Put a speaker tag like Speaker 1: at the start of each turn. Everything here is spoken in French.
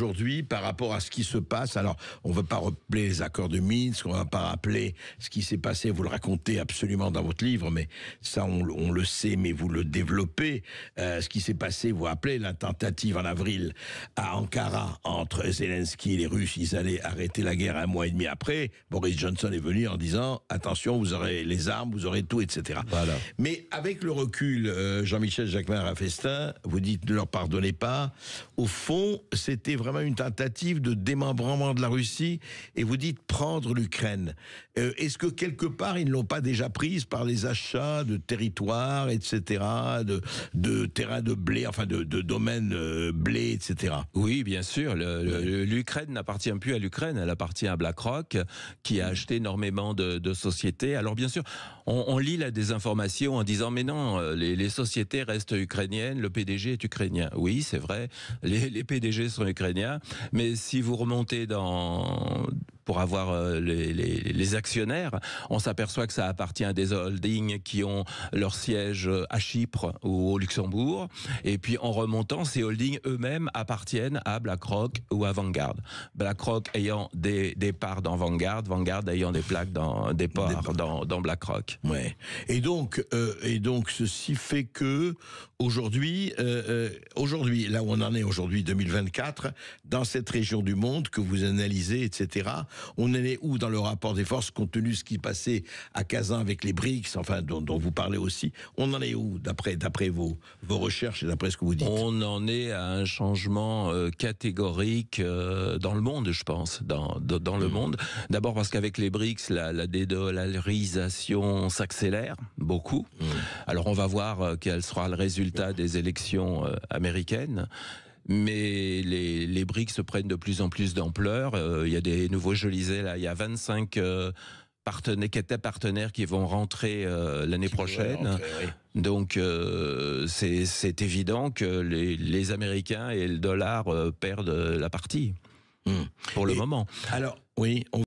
Speaker 1: aujourd'hui par rapport à ce qui se passe. Alors, on ne va pas rappeler les accords de Minsk, on ne va pas rappeler ce qui s'est passé. Vous le racontez absolument dans votre livre, mais ça, on, le sait, mais vous le développez. Euh, ce qui s'est passé, vous rappelez la tentative en avril à Ankara entre Zelensky et les Russes. Ils allaient arrêter la guerre un mois et demi après. Boris Johnson est venu en disant attention, vous aurez les armes, vous aurez tout, etc. Voilà. Mais avec le recul, euh, Jean-Michel Jacquemin Raffestin, vous dites ne leur pardonnez pas. Au fond, c'était vraiment vraiment une tentative de démembrement de la Russie et vous dites prendre l'Ukraine. Euh, est-ce que quelque part ils ne l'ont pas déjà prise par les achats de territoires, etc.,
Speaker 2: de, de terrains de blé, enfin de, domaines euh, blé, etc. Oui, bien sûr. L'Ukraine n'appartient plus à l'Ukraine, elle appartient à BlackRock qui a mm. acheté énormément de, sociétés. Alors bien sûr, on, lit la désinformation en disant mais non, euh, les, sociétés restent ukrainiennes, le PDG est ukrainien. Oui, c'est vrai, les, les PDG sont ukrainiens mais si vous remontez dans pour avoir euh, les, actionnaires. On s'aperçoit que ça appartient à des holdings qui ont leur siège euh, à Chypre ou au Luxembourg. Et puis en remontant, ces holdings eux-mêmes appartiennent à BlackRock ou à Vanguard. BlackRock ayant des, parts dans Vanguard, Vanguard ayant des plaques dans des parts Dans, BlackRock.
Speaker 1: Et donc euh, et donc ceci fait que aujourd'hui aujourd'hui là où on en est aujourd'hui 2024 dans cette région du monde que vous analysez etc on en est où dans le rapport des forces, compte tenu de ce qui passait à Kazan avec les BRICS, enfin, dont, vous parlez aussi On en est où, d'après
Speaker 2: vos, recherches et d'après ce que vous dites On en est à un changement euh, catégorique euh, dans le monde, je pense, dans, le mmh. monde. D'abord parce qu'avec les BRICS, la, dédollarisation s'accélère beaucoup. Mmh. Alors on va voir euh, quel sera le résultat des élections américaines mais les, les briques se prennent de plus en plus d'ampleur. Euh, il y a des nouveaux, je lisais là, il y a 25 euh, qui partenaires, partenaires qui vont rentrer euh, l'année prochaine. Donc c'est évident que les, les, Américains et le dollar perdent la partie. Hmm. Pour le moment.
Speaker 1: Alors, oui, on